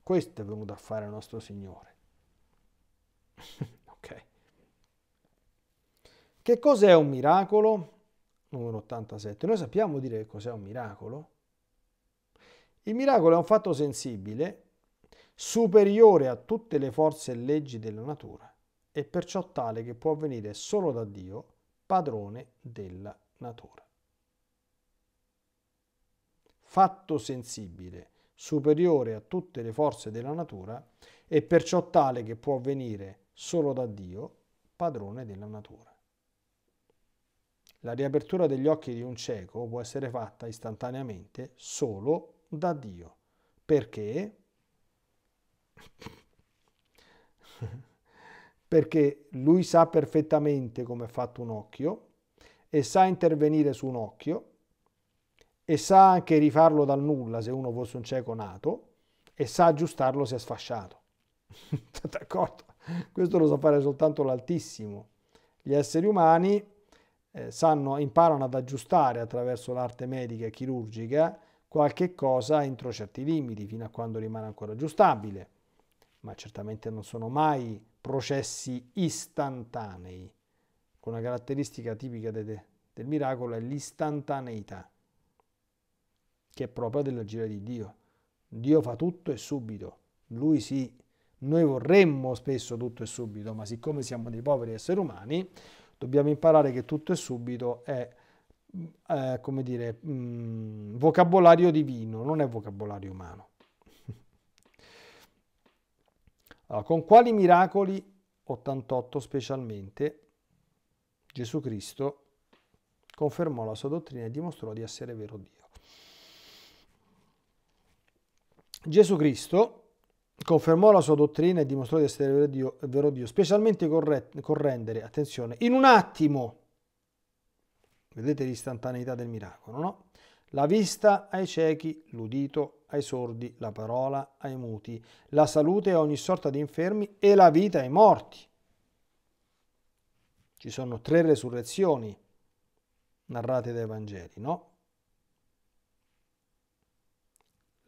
Questo è venuto a fare il nostro Signore. ok. Che cos'è un miracolo? Numero 87. Noi sappiamo dire che cos'è un miracolo? Il miracolo è un fatto sensibile superiore a tutte le forze e leggi della natura è perciò tale che può venire solo da Dio, padrone della natura. Fatto sensibile, superiore a tutte le forze della natura, è perciò tale che può venire solo da Dio, padrone della natura. La riapertura degli occhi di un cieco può essere fatta istantaneamente solo da Dio, perché perché lui sa perfettamente come è fatto un occhio e sa intervenire su un occhio e sa anche rifarlo dal nulla se uno fosse un cieco nato e sa aggiustarlo se è sfasciato. D'accordo? Questo lo sa so fare soltanto l'altissimo. Gli esseri umani eh, sanno, imparano ad aggiustare attraverso l'arte medica e chirurgica qualche cosa entro certi limiti, fino a quando rimane ancora aggiustabile, ma certamente non sono mai processi istantanei. Una caratteristica tipica de, del miracolo è l'istantaneità, che è propria dell'agire di Dio. Dio fa tutto e subito, lui sì. Noi vorremmo spesso tutto e subito, ma siccome siamo dei poveri esseri umani, dobbiamo imparare che tutto e subito è, eh, come dire, mh, mm, vocabolario divino, non è vocabolario umano. Allora, con quali miracoli, 88 specialmente, Gesù Cristo confermò la sua dottrina e dimostrò di essere vero Dio. Gesù Cristo confermò la sua dottrina e dimostrò di essere vero Dio, vero Dio specialmente correndere, attenzione, in un attimo, vedete l'istantaneità del miracolo, no? La vista ai ciechi, l'udito ai sordi, la parola ai muti, la salute a ogni sorta di infermi e la vita ai morti. Ci sono tre resurrezioni narrate dai Vangeli, no?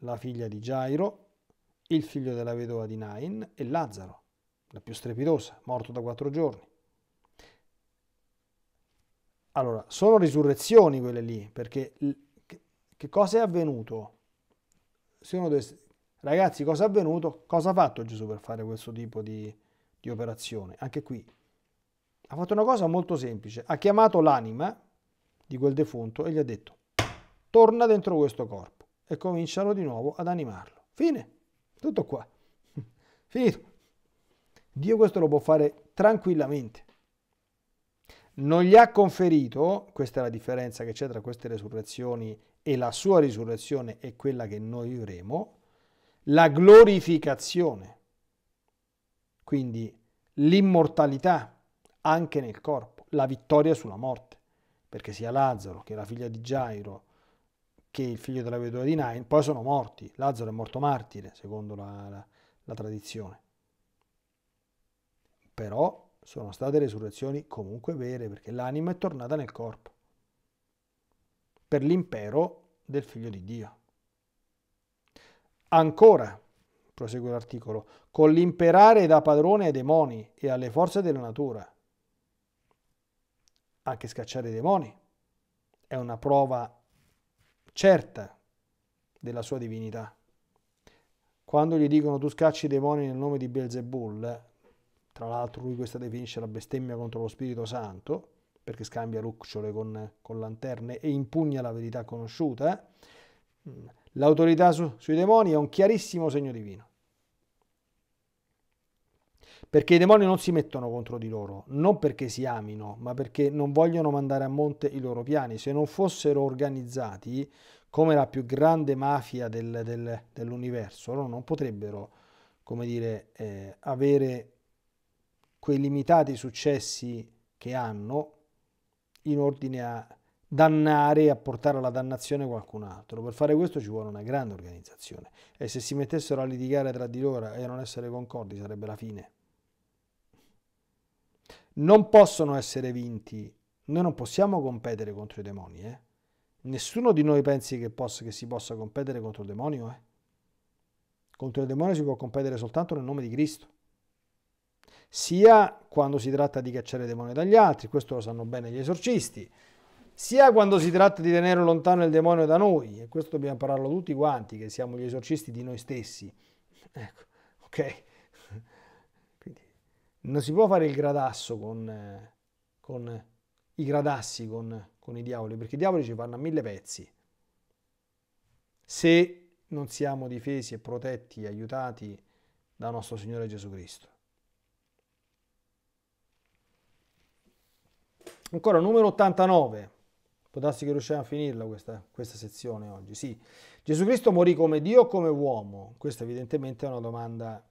La figlia di Gairo, il figlio della vedova di Nain e Lazzaro, la più strepitosa, morto da quattro giorni. Allora, sono risurrezioni quelle lì, perché che cosa è avvenuto? se uno dovesse... Ragazzi, cosa è avvenuto? Cosa ha fatto Gesù per fare questo tipo di, di operazione? Anche qui ha fatto una cosa molto semplice. Ha chiamato l'anima di quel defunto e gli ha detto torna dentro questo corpo e cominciano di nuovo ad animarlo. Fine. Tutto qua. Finito. Dio questo lo può fare tranquillamente. Non gli ha conferito, questa è la differenza che c'è tra queste resurrezioni e la sua risurrezione è quella che noi vivremo, la glorificazione, quindi l'immortalità anche nel corpo, la vittoria sulla morte, perché sia Lazzaro che la figlia di Gairo che il figlio della vedova di Nain poi sono morti, Lazzaro è morto martire secondo la, la, la tradizione, però sono state resurrezioni comunque vere perché l'anima è tornata nel corpo per l'impero del figlio di Dio. Ancora, prosegue l'articolo, con l'imperare da padrone ai demoni e alle forze della natura. Anche scacciare i demoni è una prova certa della sua divinità. Quando gli dicono tu scacci i demoni nel nome di Beelzebul, tra l'altro lui questa definisce la bestemmia contro lo Spirito Santo, perché scambia lucciole con, con lanterne e impugna la verità conosciuta. Eh? Mm. L'autorità su, sui demoni è un chiarissimo segno divino. Perché i demoni non si mettono contro di loro, non perché si amino, ma perché non vogliono mandare a monte i loro piani. Se non fossero organizzati come la più grande mafia del, del, dell'universo, loro non potrebbero, come dire, eh, avere quei limitati successi che hanno in ordine a dannare e a portare alla dannazione qualcun altro. Per fare questo ci vuole una grande organizzazione e se si mettessero a litigare tra di loro e a non essere concordi sarebbe la fine. Non possono essere vinti, noi non possiamo competere contro i demoni. Eh? Nessuno di noi pensi che, possa, che si possa competere contro il demonio. Eh? Contro il demonio si può competere soltanto nel nome di Cristo sia quando si tratta di cacciare demoni dagli altri, questo lo sanno bene gli esorcisti, sia quando si tratta di tenere lontano il demonio da noi, e questo dobbiamo impararlo tutti quanti, che siamo gli esorcisti di noi stessi. Ecco, ok? Quindi non si può fare il gradasso con, con i gradassi, con, con i diavoli, perché i diavoli ci fanno a mille pezzi. Se non siamo difesi e protetti e aiutati da nostro Signore Gesù Cristo. Ancora numero 89. Può darsi che riusciamo a finirla questa, questa sezione oggi. Sì. Gesù Cristo morì come Dio o come uomo? Questa evidentemente è una domanda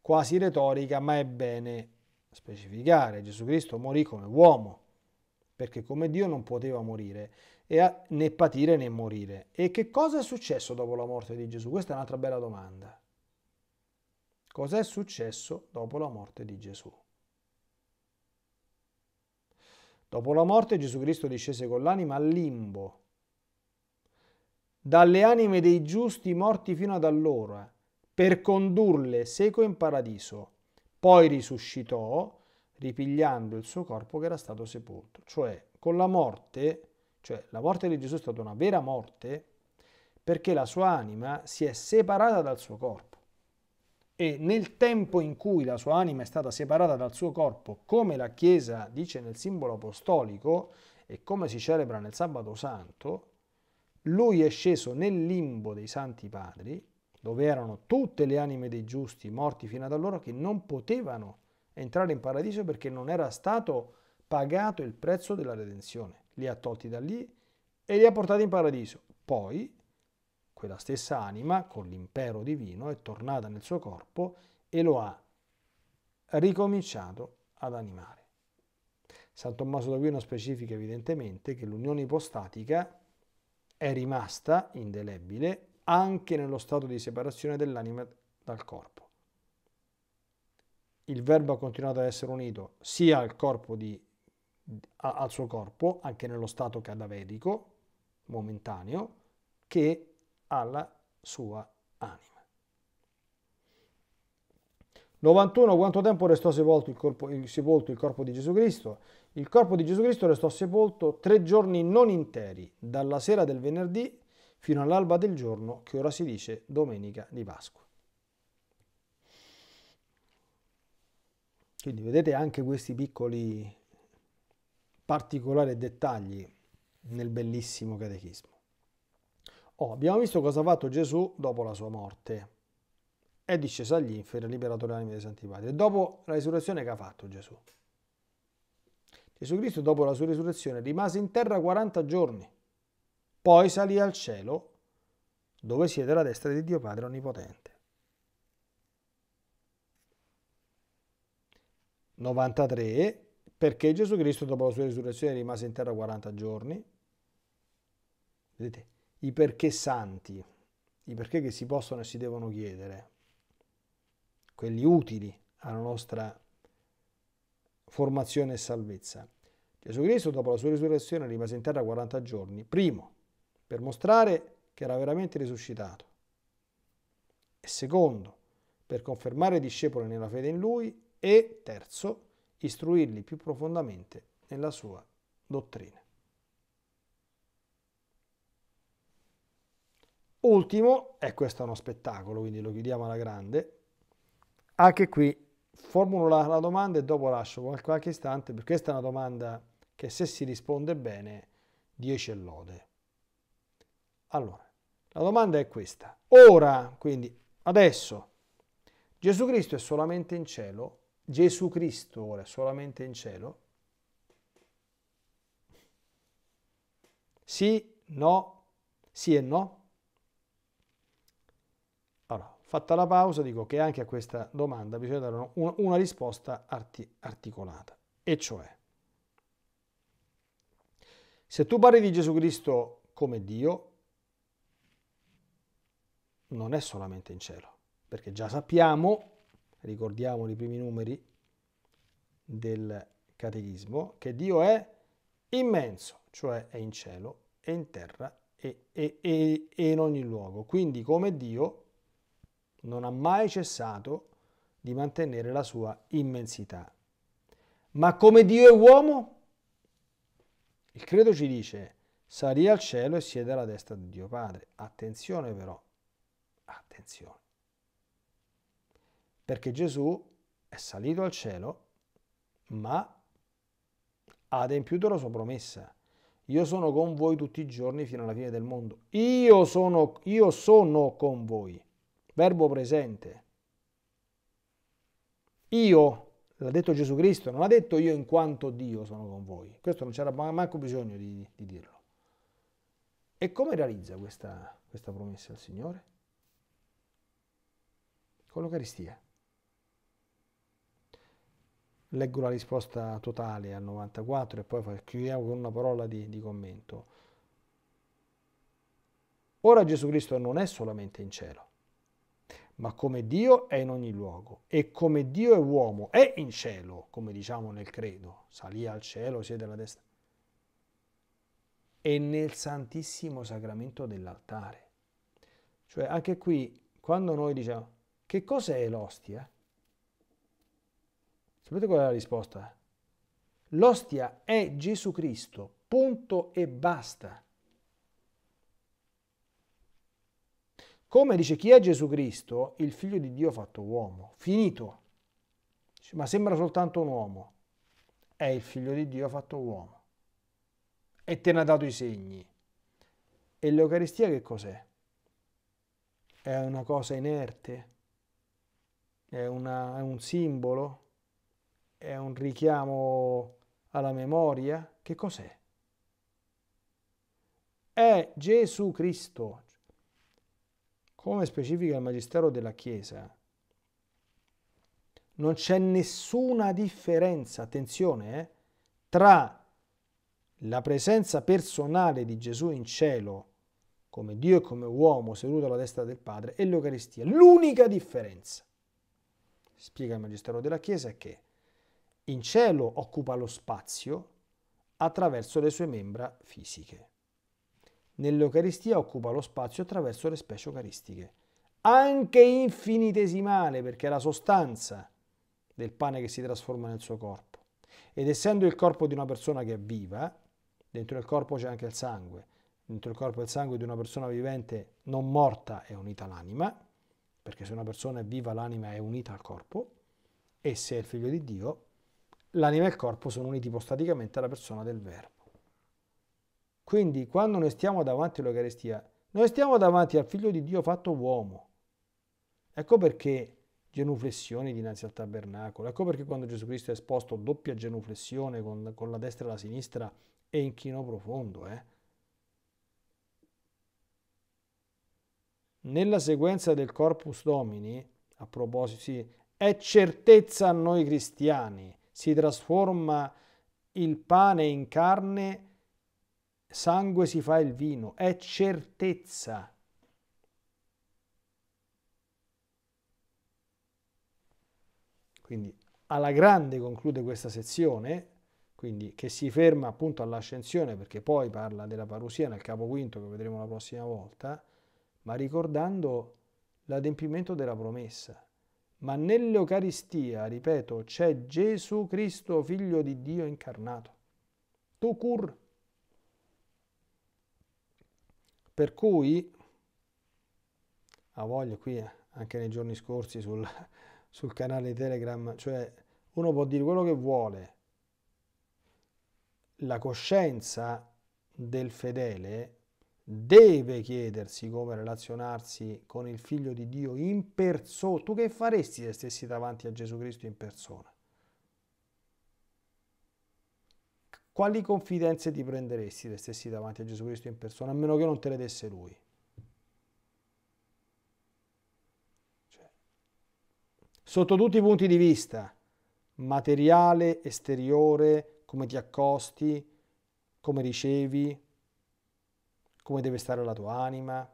quasi retorica, ma è bene specificare. Gesù Cristo morì come uomo, perché come Dio non poteva morire, a, né patire né morire. E che cosa è successo dopo la morte di Gesù? Questa è un'altra bella domanda. Cos'è successo dopo la morte di Gesù? Dopo la morte Gesù Cristo discese con l'anima al limbo, dalle anime dei giusti morti fino ad allora, per condurle seco in paradiso. Poi risuscitò, ripigliando il suo corpo che era stato sepolto. Cioè, con la morte, cioè la morte di Gesù è stata una vera morte, perché la sua anima si è separata dal suo corpo e nel tempo in cui la sua anima è stata separata dal suo corpo, come la Chiesa dice nel simbolo apostolico e come si celebra nel sabato santo, lui è sceso nel limbo dei santi padri, dove erano tutte le anime dei giusti morti fino ad allora che non potevano entrare in paradiso perché non era stato pagato il prezzo della redenzione. Li ha tolti da lì e li ha portati in paradiso. Poi quella stessa anima, con l'impero divino, è tornata nel suo corpo e lo ha ricominciato ad animare. San Tommaso d'Aquino specifica evidentemente che l'unione ipostatica è rimasta indelebile anche nello stato di separazione dell'anima dal corpo. Il verbo ha continuato ad essere unito sia al, corpo di, al suo corpo, anche nello stato cadaverico, momentaneo, che alla sua anima. 91. Quanto tempo restò sepolto il, corpo, il, sepolto il corpo di Gesù Cristo? Il corpo di Gesù Cristo restò sepolto tre giorni non interi, dalla sera del venerdì fino all'alba del giorno che ora si dice domenica di Pasqua. Quindi vedete anche questi piccoli particolari dettagli nel bellissimo catechismo. Oh, abbiamo visto cosa ha fatto Gesù dopo la sua morte. È disceso agli inferi, liberato le anime dei santi padri. E Dopo la risurrezione che ha fatto Gesù? Gesù Cristo dopo la sua risurrezione rimase in terra 40 giorni, poi salì al cielo dove siede la destra di Dio Padre Onnipotente. 93 perché Gesù Cristo dopo la sua risurrezione rimase in terra 40 giorni. Vedete? i perché santi, i perché che si possono e si devono chiedere, quelli utili alla nostra formazione e salvezza. Gesù Cristo, dopo la sua risurrezione, rimase in terra 40 giorni. Primo, per mostrare che era veramente risuscitato. E secondo, per confermare i discepoli nella fede in lui. E terzo, istruirli più profondamente nella sua dottrina. Ultimo, e questo è uno spettacolo, quindi lo chiudiamo alla grande, anche qui formulo la, la domanda e dopo lascio qualche, qualche istante, perché questa è una domanda che se si risponde bene, 10 e lode. Allora, la domanda è questa. Ora, quindi adesso, Gesù Cristo è solamente in cielo? Gesù Cristo ora è solamente in cielo? Sì, no, sì e no? Fatta la pausa dico che anche a questa domanda bisogna dare una, risposta arti, articolata, e cioè se tu parli di Gesù Cristo come Dio, non è solamente in cielo, perché già sappiamo, ricordiamo i primi numeri del catechismo, che Dio è immenso, cioè è in cielo, è in terra e, e, e, e in ogni luogo. Quindi come Dio non ha mai cessato di mantenere la sua immensità. Ma come Dio è uomo? Il credo ci dice, salì al cielo e siede alla destra di Dio Padre. Attenzione però, attenzione. Perché Gesù è salito al cielo, ma ha adempiuto la sua promessa. Io sono con voi tutti i giorni fino alla fine del mondo. Io sono, io sono con voi verbo presente. Io, l'ha detto Gesù Cristo, non ha detto io in quanto Dio sono con voi. Questo non c'era manco bisogno di, di dirlo. E come realizza questa, questa promessa al Signore? Con l'Eucaristia. Leggo la risposta totale al 94 e poi chiudiamo con una parola di, di commento. Ora Gesù Cristo non è solamente in cielo, ma come Dio è in ogni luogo e come Dio è uomo, è in cielo, come diciamo nel credo, salì al cielo, siede alla destra, e nel santissimo sacramento dell'altare. Cioè anche qui, quando noi diciamo, che cos'è l'ostia? Sapete qual è la risposta? L'ostia è Gesù Cristo, punto e basta. Come dice chi è Gesù Cristo, il figlio di Dio fatto uomo, finito. Ma sembra soltanto un uomo. È il figlio di Dio fatto uomo. E te ne ha dato i segni. E l'Eucaristia che cos'è? È una cosa inerte? È, una, è un simbolo? È un richiamo alla memoria? Che cos'è? È Gesù Cristo, come specifica il Magistero della Chiesa, non c'è nessuna differenza, attenzione, eh, tra la presenza personale di Gesù in cielo, come Dio e come uomo seduto alla destra del Padre, e l'Eucaristia. L'unica differenza, spiega il Magistero della Chiesa, è che in cielo occupa lo spazio attraverso le sue membra fisiche nell'Eucaristia occupa lo spazio attraverso le specie eucaristiche, anche infinitesimale perché è la sostanza del pane che si trasforma nel suo corpo. Ed essendo il corpo di una persona che è viva, dentro il corpo c'è anche il sangue, dentro il corpo e il sangue di una persona vivente non morta è unita l'anima, perché se una persona è viva l'anima è unita al corpo, e se è il figlio di Dio, l'anima e il corpo sono uniti ipostaticamente alla persona del verbo. Quindi quando noi stiamo davanti all'Eucaristia, noi stiamo davanti al Figlio di Dio fatto uomo. Ecco perché genuflessioni dinanzi al tabernacolo, ecco perché quando Gesù Cristo è esposto doppia genuflessione con, con la destra e la sinistra è inchino profondo. Eh? Nella sequenza del Corpus Domini, a proposito, sì, è certezza a noi cristiani, si trasforma il pane in carne sangue si fa il vino, è certezza. Quindi alla grande conclude questa sezione, quindi che si ferma appunto all'ascensione perché poi parla della parusia nel capo quinto che vedremo la prossima volta, ma ricordando l'adempimento della promessa. Ma nell'Eucaristia, ripeto, c'è Gesù Cristo, figlio di Dio incarnato. Tu cur Per cui, a voglia qui eh, anche nei giorni scorsi sul, sul canale Telegram, cioè uno può dire quello che vuole, la coscienza del fedele deve chiedersi come relazionarsi con il figlio di Dio in persona. Tu che faresti se stessi davanti a Gesù Cristo in persona? quali confidenze ti prenderesti se stessi davanti a Gesù Cristo in persona, a meno che non te le desse lui? Cioè, sotto tutti i punti di vista, materiale, esteriore, come ti accosti, come ricevi, come deve stare la tua anima,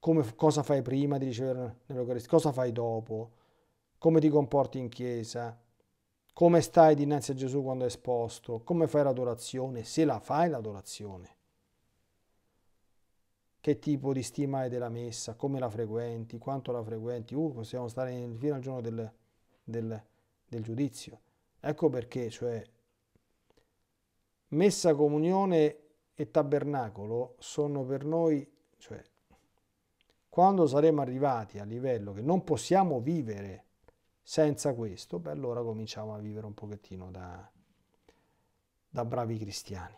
come, cosa fai prima di ricevere nell'Eucaristia, cosa fai dopo, come ti comporti in chiesa, come stai dinanzi a Gesù quando è esposto? Come fai l'adorazione? Se la fai l'adorazione. Che tipo di stima hai della messa? Come la frequenti? Quanto la frequenti? Uh, possiamo stare fino al giorno del, del, del giudizio. Ecco perché, cioè, messa, comunione e tabernacolo sono per noi, cioè, quando saremo arrivati a livello che non possiamo vivere senza questo, beh, allora cominciamo a vivere un pochettino da, da bravi cristiani.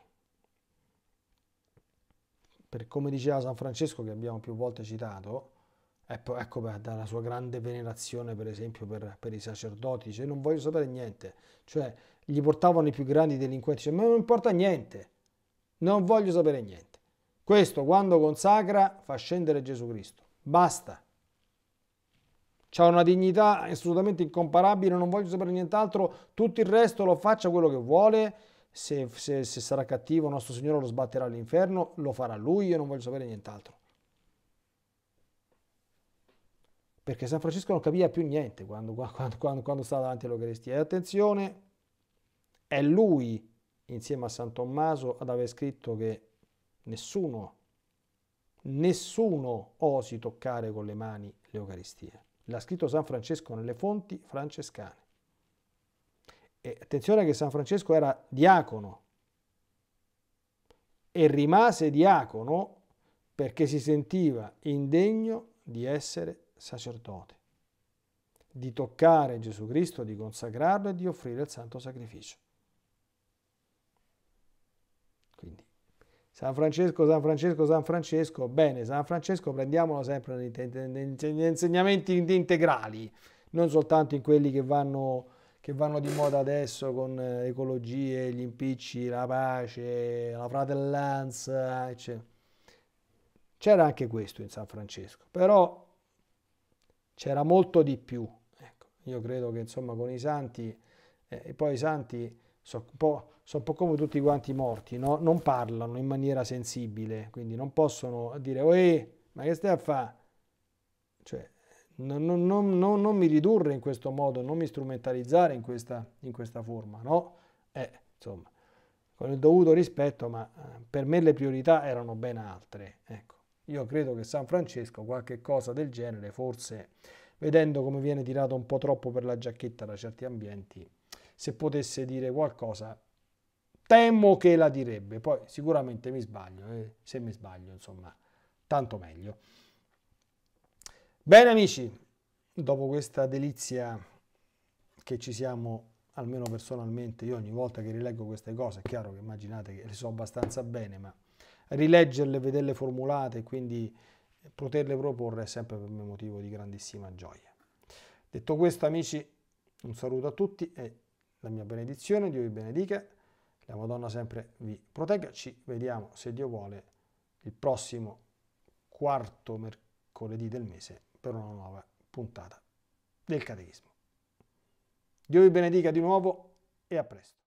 Per come diceva San Francesco, che abbiamo più volte citato, ecco, ecco beh, dalla sua grande venerazione, per esempio, per, per i sacerdoti, dice: Non voglio sapere niente. Cioè, gli portavano i più grandi delinquenti, dice, Ma non importa niente, non voglio sapere niente. Questo quando consacra fa scendere Gesù Cristo. Basta. C'ha una dignità assolutamente incomparabile, non voglio sapere nient'altro, tutto il resto lo faccia quello che vuole, se, se, se sarà cattivo nostro Signore lo sbatterà all'inferno, lo farà lui, io non voglio sapere nient'altro. Perché San Francesco non capiva più niente quando, quando, quando, quando stava davanti all'Eucaristia. E attenzione, è lui insieme a San Tommaso ad aver scritto che nessuno, nessuno osi toccare con le mani l'Eucaristia. L'ha scritto San Francesco nelle fonti francescane. E attenzione che San Francesco era diacono e rimase diacono perché si sentiva indegno di essere sacerdote, di toccare Gesù Cristo, di consacrarlo e di offrire il santo sacrificio. San Francesco, San Francesco, San Francesco, bene, San Francesco prendiamolo sempre negli insegnamenti integrali, non soltanto in quelli che vanno, che vanno di moda adesso con eh, ecologie, gli impicci, la pace, la fratellanza, eccetera. C'era anche questo in San Francesco, però c'era molto di più. Ecco, io credo che insomma con i santi, eh, e poi i santi sono un po' sono un po' come tutti quanti morti, no? non parlano in maniera sensibile, quindi non possono dire, Oe, ma che stai a fare? Cioè, non, non, non, non, mi ridurre in questo modo, non mi strumentalizzare in questa, in questa forma, no? Eh, insomma, con il dovuto rispetto, ma eh, per me le priorità erano ben altre, ecco. Io credo che San Francesco qualche cosa del genere, forse vedendo come viene tirato un po' troppo per la giacchetta da certi ambienti, se potesse dire qualcosa temo che la direbbe, poi sicuramente mi sbaglio, eh. se mi sbaglio insomma, tanto meglio. Bene amici, dopo questa delizia che ci siamo, almeno personalmente, io ogni volta che rileggo queste cose, è chiaro che immaginate che le so abbastanza bene, ma rileggerle, vederle formulate, e quindi poterle proporre è sempre per me motivo di grandissima gioia. Detto questo amici, un saluto a tutti e la mia benedizione, Dio vi benedica la Madonna sempre vi protegga. Ci vediamo, se Dio vuole, il prossimo quarto mercoledì del mese per una nuova puntata del Catechismo. Dio vi benedica di nuovo e a presto.